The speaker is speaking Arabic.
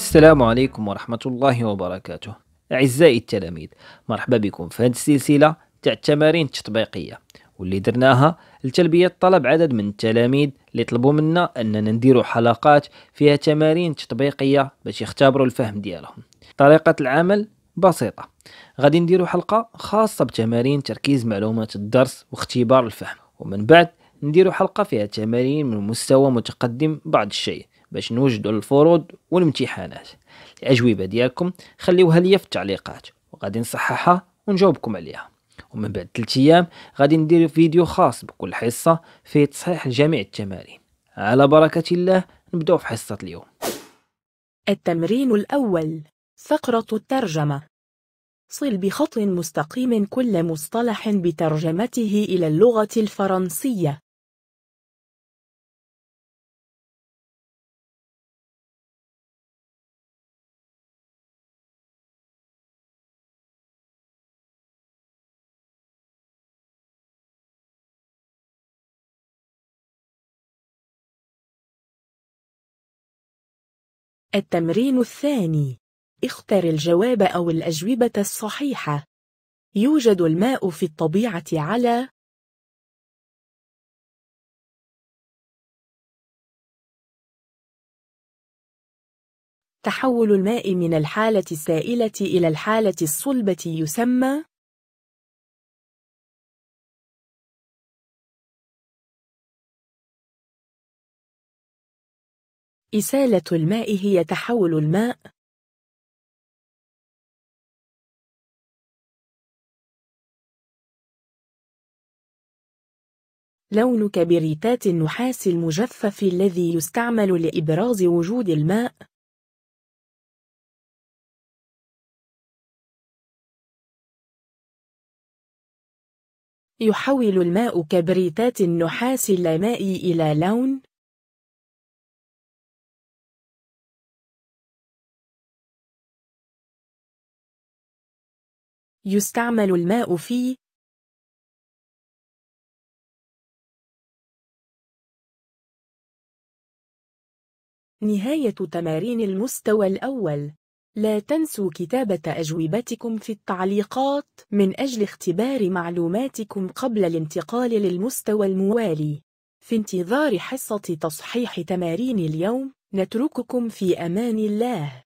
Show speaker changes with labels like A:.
A: السلام عليكم ورحمة الله وبركاته أعزائي التلاميذ مرحبا بكم في هذه السلسلة تاع التمارين التطبيقية واللي درناها لتلبية طلب عدد من التلاميذ اللي طلبوا منا أننا نديروا حلقات فيها تمارين تطبيقية باش يختبروا الفهم ديالهم طريقة العمل بسيطة غادي نديروا حلقة خاصة بتمارين تركيز معلومات الدرس واختبار الفهم ومن بعد نديروا حلقة فيها تمارين من مستوى متقدم بعض الشيء باش نوجدوا الفروض والامتحانات الأجوبة ديالكم خليوها ليا في التعليقات وغادي نصححها ونجاوبكم عليها ومن بعد 3 أيام غادي ندير فيديو خاص بكل حصة فيه تصحيح جميع التمارين على بركة الله نبداو في حصة اليوم
B: التمرين الأول فقرة الترجمة
C: صل بخط مستقيم كل مصطلح بترجمته إلى اللغة الفرنسية التمرين الثاني اختر الجواب أو الأجوبة الصحيحة يوجد الماء في الطبيعة على تحول الماء من الحالة السائلة إلى الحالة الصلبة يسمى إسالة الماء هي تحول الماء لون كبريتات النحاس المجفف الذي يستعمل لإبراز وجود الماء يحول الماء كبريتات النحاس اللامائي إلى لون يستعمل الماء في نهاية تمارين المستوى الأول لا تنسوا كتابة
B: أجوبتكم في التعليقات من أجل اختبار معلوماتكم قبل الانتقال للمستوى الموالي في انتظار حصة تصحيح تمارين اليوم نترككم في أمان الله